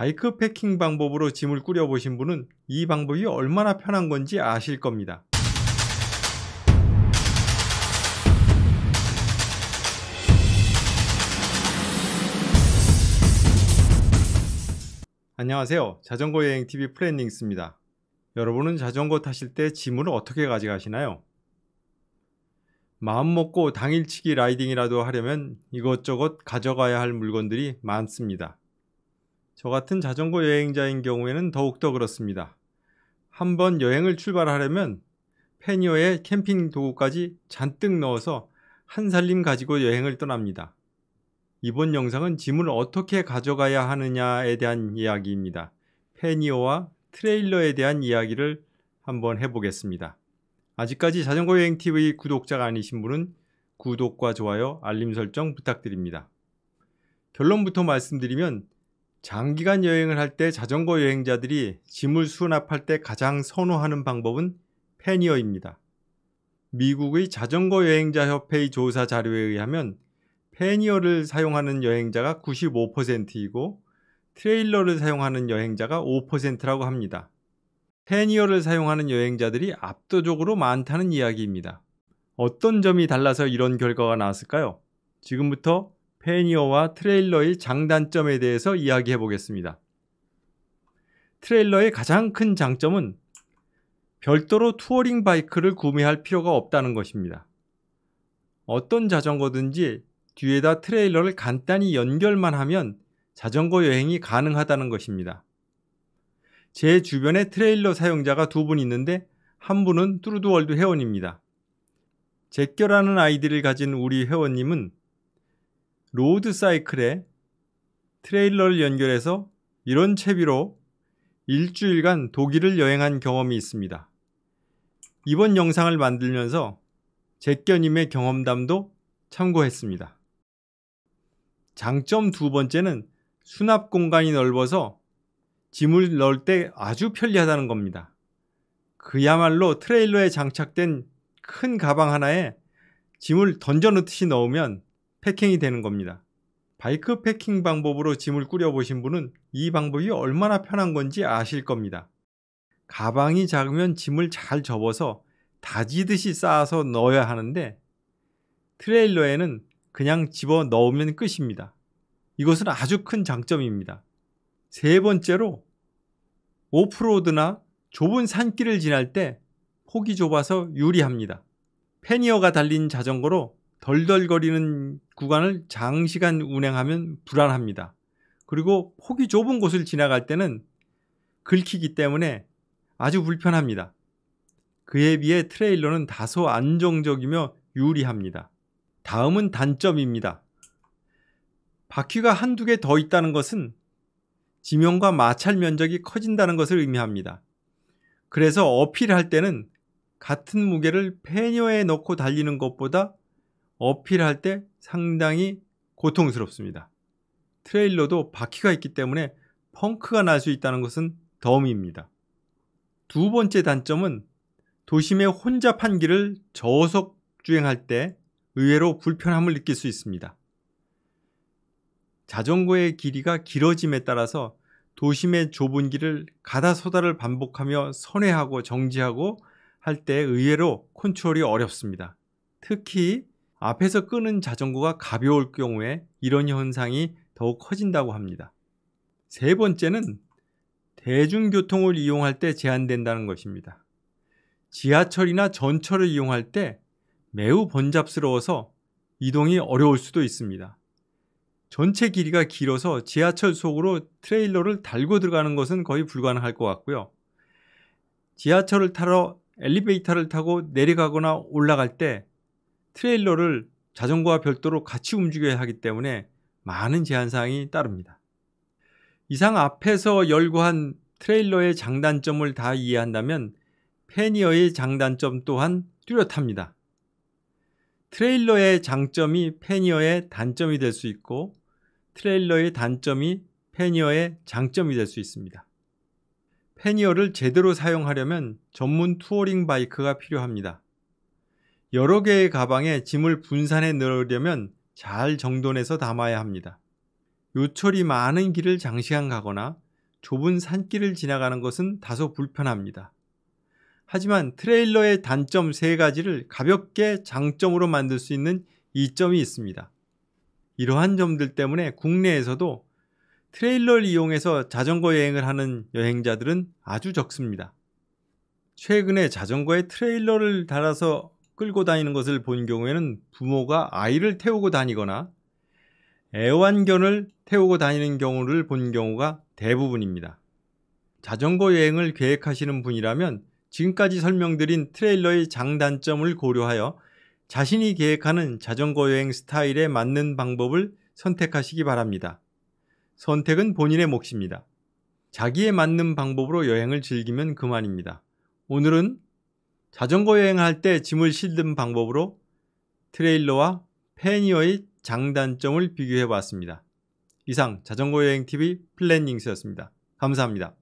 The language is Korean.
바이크 패킹 방법으로 짐을 꾸려보신 분은 이 방법이 얼마나 편한 건지 아실 겁니다. 안녕하세요. 자전거 여행 TV 프랜딩스입니다. 여러분은 자전거 타실 때 짐을 어떻게 가져가시나요? 마음먹고 당일치기 라이딩이라도 하려면 이것저것 가져가야 할 물건들이 많습니다. 저 같은 자전거 여행자인 경우에는 더욱더 그렇습니다. 한번 여행을 출발하려면 페니어에 캠핑 도구까지 잔뜩 넣어서 한 살림 가지고 여행을 떠납니다. 이번 영상은 짐을 어떻게 가져가야 하느냐에 대한 이야기입니다. 페니어와 트레일러에 대한 이야기를 한번 해보겠습니다. 아직까지 자전거 여행 TV 구독자가 아니신 분은 구독과 좋아요, 알림 설정 부탁드립니다. 결론부터 말씀드리면 장기간 여행을 할 때 자전거 여행자들이 짐을 수납할 때 가장 선호하는 방법은 패니어입니다. 미국의 자전거 여행자 협회의 조사 자료에 의하면 패니어를 사용하는 여행자가 95%이고 트레일러를 사용하는 여행자가 5%라고 합니다. 패니어를 사용하는 여행자들이 압도적으로 많다는 이야기입니다. 어떤 점이 달라서 이런 결과가 나왔을까요? 지금부터 페니어와 트레일러의 장단점에 대해서 이야기해 보겠습니다. 트레일러의 가장 큰 장점은 별도로 투어링 바이크를 구매할 필요가 없다는 것입니다. 어떤 자전거든지 뒤에다 트레일러를 간단히 연결만 하면 자전거 여행이 가능하다는 것입니다. 제 주변에 트레일러 사용자가 두 분 있는데 한 분은 뚜루드월드 회원입니다. 제껴라는 아이디를 가진 우리 회원님은 로드 사이클에 트레일러를 연결해서 이런 채비로 일주일간 독일을 여행한 경험이 있습니다. 이번 영상을 만들면서 제껴님의 경험담도 참고했습니다. 장점 두 번째는 수납 공간이 넓어서 짐을 넣을 때 아주 편리하다는 겁니다. 그야말로 트레일러에 장착된 큰 가방 하나에 짐을 던져 넣듯이 넣으면 패킹이 되는 겁니다. 바이크 패킹 방법으로 짐을 꾸려보신 분은 이 방법이 얼마나 편한 건지 아실 겁니다. 가방이 작으면 짐을 잘 접어서 다지듯이 쌓아서 넣어야 하는데 트레일러에는 그냥 집어 넣으면 끝입니다. 이것은 아주 큰 장점입니다. 세 번째로 오프로드나 좁은 산길을 지날 때 폭이 좁아서 유리합니다. 패니어가 달린 자전거로 덜덜거리는 구간을 장시간 운행하면 불안합니다. 그리고 폭이 좁은 곳을 지나갈 때는 긁히기 때문에 아주 불편합니다. 그에 비해 트레일러는 다소 안정적이며 유리합니다. 다음은 단점입니다. 바퀴가 한두 개 더 있다는 것은 지면과 마찰 면적이 커진다는 것을 의미합니다. 그래서 어필할 때는 같은 무게를 페녀에 넣고 달리는 것보다 어필할 때 상당히 고통스럽습니다. 트레일러도 바퀴가 있기 때문에 펑크가 날 수 있다는 것은 덤입니다. 두 번째 단점은 도심의 혼잡한 길을 저속 주행할 때 의외로 불편함을 느낄 수 있습니다. 자전거의 길이가 길어짐에 따라서 도심의 좁은 길을 가다소다를 반복하며 선회하고 정지하고 할 때 의외로 컨트롤이 어렵습니다. 특히 앞에서 끄는 자전거가 가벼울 경우에 이런 현상이 더욱 커진다고 합니다. 세 번째는 대중교통을 이용할 때 제한된다는 것입니다. 지하철이나 전철을 이용할 때 매우 번잡스러워서 이동이 어려울 수도 있습니다. 전체 길이가 길어서 지하철 속으로 트레일러를 달고 들어가는 것은 거의 불가능할 것 같고요. 지하철을 타러 엘리베이터를 타고 내려가거나 올라갈 때 트레일러를 자전거와 별도로 같이 움직여야 하기 때문에 많은 제한사항이 따릅니다. 이상 앞에서 열거한 트레일러의 장단점을 다 이해한다면 패니어의 장단점 또한 뚜렷합니다. 트레일러의 장점이 패니어의 단점이 될 수 있고 트레일러의 단점이 패니어의 장점이 될 수 있습니다. 패니어를 제대로 사용하려면 전문 투어링 바이크가 필요합니다. 여러 개의 가방에 짐을 분산해 넣으려면 잘 정돈해서 담아야 합니다. 요철이 많은 길을 장시간 가거나 좁은 산길을 지나가는 것은 다소 불편합니다. 하지만 트레일러의 단점 세가지를 가볍게 장점으로 만들 수 있는 이점이 있습니다. 이러한 점들 때문에 국내에서도 트레일러를 이용해서 자전거 여행을 하는 여행자들은 아주 적습니다. 최근에 자전거에 트레일러를 달아서 끌고 다니는 것을 본 경우에는 부모가 아이를 태우고 다니거나 애완견을 태우고 다니는 경우를 본 경우가 대부분입니다. 자전거 여행을 계획하시는 분이라면 지금까지 설명드린 트레일러의 장단점을 고려하여 자신이 계획하는 자전거 여행 스타일에 맞는 방법을 선택하시기 바랍니다. 선택은 본인의 몫입니다. 자기에 맞는 방법으로 여행을 즐기면 그만입니다. 오늘은 자전거 여행할 때 짐을 실든 방법으로 트레일러와 패니어의 장단점을 비교해 봤습니다. 이상 자전거 여행 TV 플랜닝스였습니다 감사합니다.